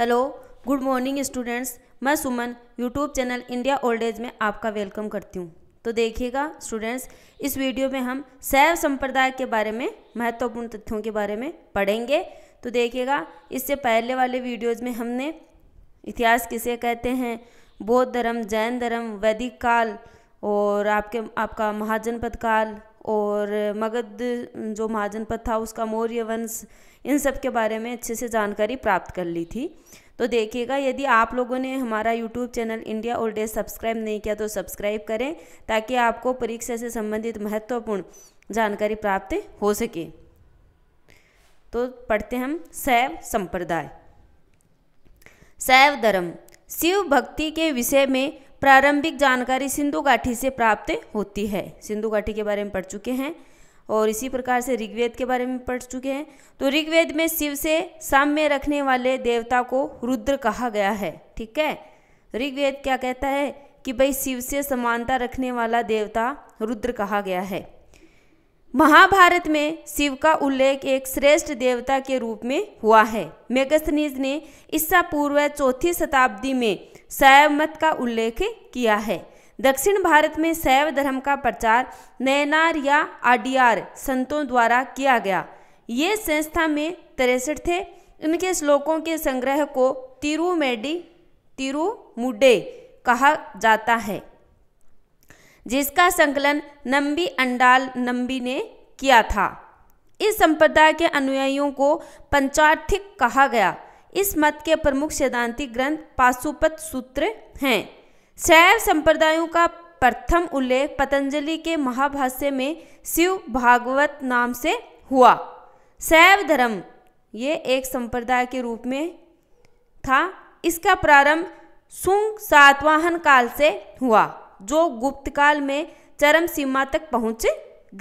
hello good morning students मैं Suman YouTube channel India old age में आपका वेलकम करती हूँ तो देखिएगा स्टूडेंट्स इस वीडियो में हम सैव संप्रदाय के बारे में महत्वपूर्ण तथ्यों के बारे में पढ़ेंगे तो देखिएगा इससे पहले वाले वीडियोज़ में हमने इतिहास किसे कहते हैं बौद्ध धर्म जैन धर्म वैदिक काल और आपके आपका महाजनपद काल और मगध जो महाजनपद था उसका मौर्य वंश इन सब के बारे में अच्छे से जानकारी प्राप्त कर ली थी तो देखिएगा यदि आप लोगों ने हमारा YouTube channel India old age subscribe नहीं किया तो सब्सक्राइब करें ताकि आपको परीक्षा से संबंधित महत्वपूर्ण जानकारी प्राप्त हो सके तो पढ़ते हम शैव संप्रदाय शैव धर्म शिव भक्ति के विषय में प्रारंभिक जानकारी सिंधु घाटी से प्राप्त होती है सिंधु घाटी के बारे में पढ़ चुके हैं और इसी प्रकार से ऋग्वेद के बारे में पढ़ चुके हैं तो ऋग्वेद में शिव से साम्य रखने वाले देवता को रुद्र कहा गया है ठीक है ऋग्वेद क्या कहता है कि भाई शिव से समानता रखने वाला देवता रुद्र कहा गया है महाभारत में शिव का उल्लेख एक श्रेष्ठ देवता के रूप में हुआ है मेगस्थनीज ने ईसा पूर्व चौथी शताब्दी में शैव मत का उल्लेख किया है दक्षिण भारत में शैव धर्म का प्रचार नैनार या आडियार संतों द्वारा किया गया ये संस्था में तिरसठ थे इनके श्लोकों के संग्रह को तिरुमेडी तिरुमुडे कहा जाता है जिसका संकलन नंबी अंडाल नंबी ने किया था इस संप्रदाय के अनुयायियों को पंचार्थिक कहा गया इस मत के प्रमुख सिद्धांतिक ग्रंथ पाशुपत सूत्र हैं शैव संप्रदायों का प्रथम उल्लेख पतंजलि के महाभाष्य में शिव भागवत नाम से हुआ शैव धर्म ये एक संप्रदाय के रूप में था इसका प्रारंभ सुंग सातवाहन काल से हुआ जो गुप्तकाल में चरम सीमा तक पहुंच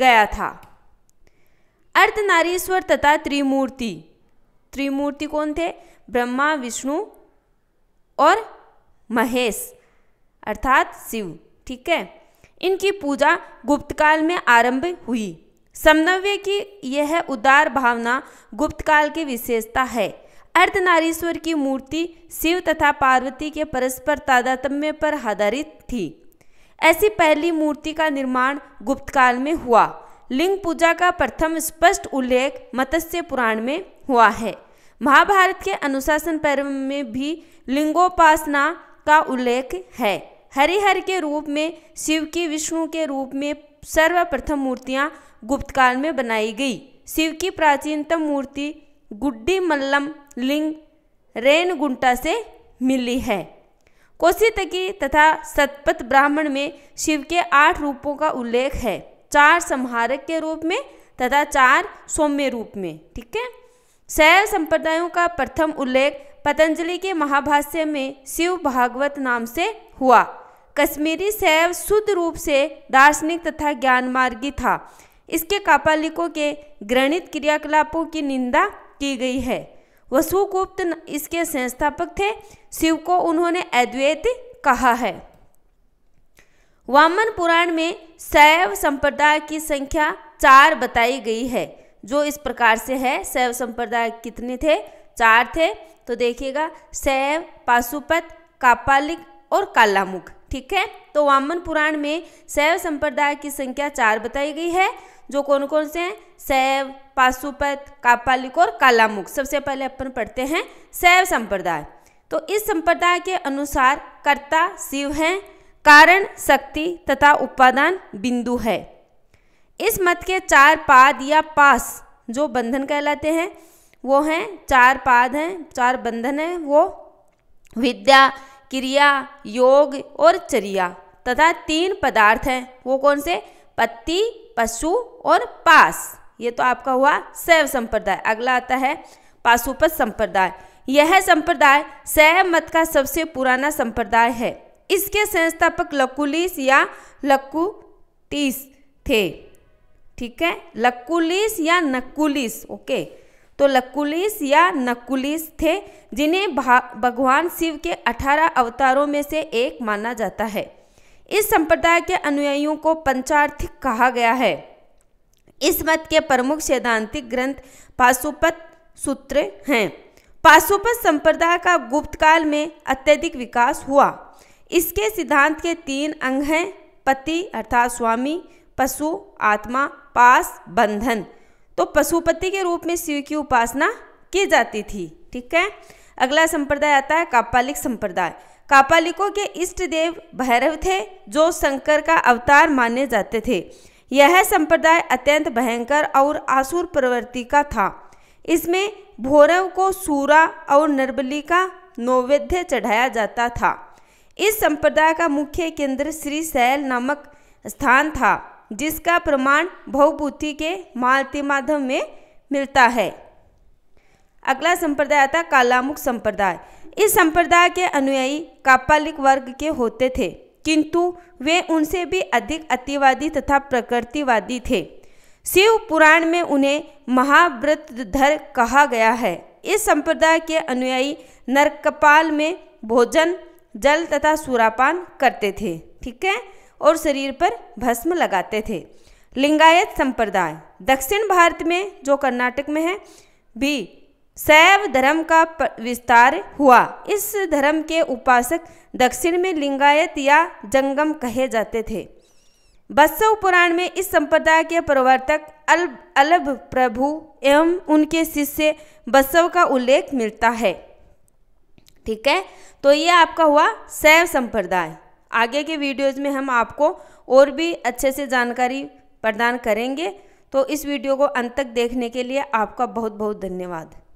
गया था अर्धनारीश्वर तथा त्रिमूर्ति त्रिमूर्ति कौन थे ब्रह्मा विष्णु और महेश अर्थात शिव ठीक है इनकी पूजा गुप्तकाल में आरंभ हुई समन्वय की यह उदार भावना गुप्तकाल की विशेषता है अर्धनारीश्वर की मूर्ति शिव तथा पार्वती के परस्पर तादात्म्य पर आधारित थी ऐसी पहली मूर्ति का निर्माण गुप्त काल में हुआ लिंग पूजा का प्रथम स्पष्ट उल्लेख मत्स्य पुराण में हुआ है महाभारत के अनुशासन पर्व में भी लिंगोपासना का उल्लेख है हरिहर के रूप में शिव की विष्णु के रूप में सर्वप्रथम मूर्तियाँ गुप्त काल में बनाई गई शिव की प्राचीनतम मूर्ति गुड्डी मल्लम लिंग रेनगुंटा से मिली है कोशितकी तथा सतपथ ब्राह्मण में शिव के आठ रूपों का उल्लेख है चार संहारक के रूप में तथा चार सौम्य रूप में ठीक है शैव संप्रदायों का प्रथम उल्लेख पतंजलि के महाभाष्य में शिव भागवत नाम से हुआ कश्मीरी शैव शुद्ध रूप से दार्शनिक तथा ज्ञान मार्गी था इसके कापालिकों के ग्रणित क्रियाकलापों की निंदा की गई है वसुगुप्त इसके संस्थापक थे शिव को उन्होंने अद्वैत कहा है वामन पुराण में शैव संप्रदाय की संख्या चार बताई गई है जो इस प्रकार से है शैव संप्रदाय कितने थे चार थे तो देखिएगा शैव पाशुपत कापालिक और कालामुख ठीक है तो वामन पुराण में शैव संप्रदाय की संख्या चार बताई गई है जो कौन कौन से हैं शैव पाशुपत कापालिक और कालामुख सबसे पहले अपन पढ़ते हैं शैव संप्रदाय तो इस संप्रदाय के अनुसार कर्ता शिव हैं कारण शक्ति तथा उपादान बिंदु है इस मत के चार पाद या पास जो बंधन कहलाते हैं वो हैं चार पाद हैं चार बंधन हैं वो विद्या क्रिया योग और चर्या तथा तीन पदार्थ हैं वो कौन से पत्ती पशु और पास ये तो आपका हुआ शैव संप्रदाय अगला आता है पाशुपत संप्रदाय यह संप्रदाय शैव मत का सबसे पुराना संप्रदाय है इसके संस्थापक लकुलिस या लक्कुटीस थे ठीक है लक्कुलिस या नकुलिस ओके तो लकुलिस या नकुलिस थे जिन्हें भगवान शिव के अठारह अवतारों में से एक माना जाता है इस संप्रदाय के अनुयायियों को पंचार्थिक कहा गया है इस मत के प्रमुख सैद्धांतिक ग्रंथ पाशुपत सूत्र हैं पाशुपत संप्रदाय का गुप्त काल में अत्यधिक विकास हुआ इसके सिद्धांत के तीन अंग हैं पति अर्थात स्वामी पशु आत्मा पास बंधन तो पशुपति के रूप में शिव की उपासना की जाती थी ठीक है अगला संप्रदाय आता है कापालिक संप्रदाय कापालिकों के इष्ट देव भैरव थे जो शंकर का अवतार माने जाते थे यह संप्रदाय अत्यंत भयंकर और आसुर प्रवृत्ति का था इसमें भोरव को सूरा और नरबली का नौवेद्य चढ़ाया जाता था इस संप्रदाय का मुख्य केंद्र श्री सैल नामक स्थान था जिसका प्रमाण भवभूति के मालती माधव में मिलता है अगला संप्रदाय था कालामुख संप्रदाय इस संप्रदाय के अनुयायी कापालिक वर्ग के होते थे किंतु वे उनसे भी अधिक अतिवादी तथा प्रकृतिवादी थे शिव पुराण में उन्हें महाव्रतधर कहा गया है इस संप्रदाय के अनुयायी नरकपाल में भोजन जल तथा सुरापान करते थे ठीक है और शरीर पर भस्म लगाते थे लिंगायत संप्रदाय दक्षिण भारत में जो कर्नाटक में है भी शैव धर्म का विस्तार हुआ इस धर्म के उपासक दक्षिण में लिंगायत या जंगम कहे जाते थे बत्सव पुराण में इस संप्रदाय के प्रवर्तक अल्ब अलब प्रभु एवं उनके शिष्य बत्सव का उल्लेख मिलता है ठीक है तो ये आपका हुआ शैव संप्रदाय आगे के वीडियोज में हम आपको और भी अच्छे से जानकारी प्रदान करेंगे तो इस वीडियो को अंत तक देखने के लिए आपका बहुत बहुत धन्यवाद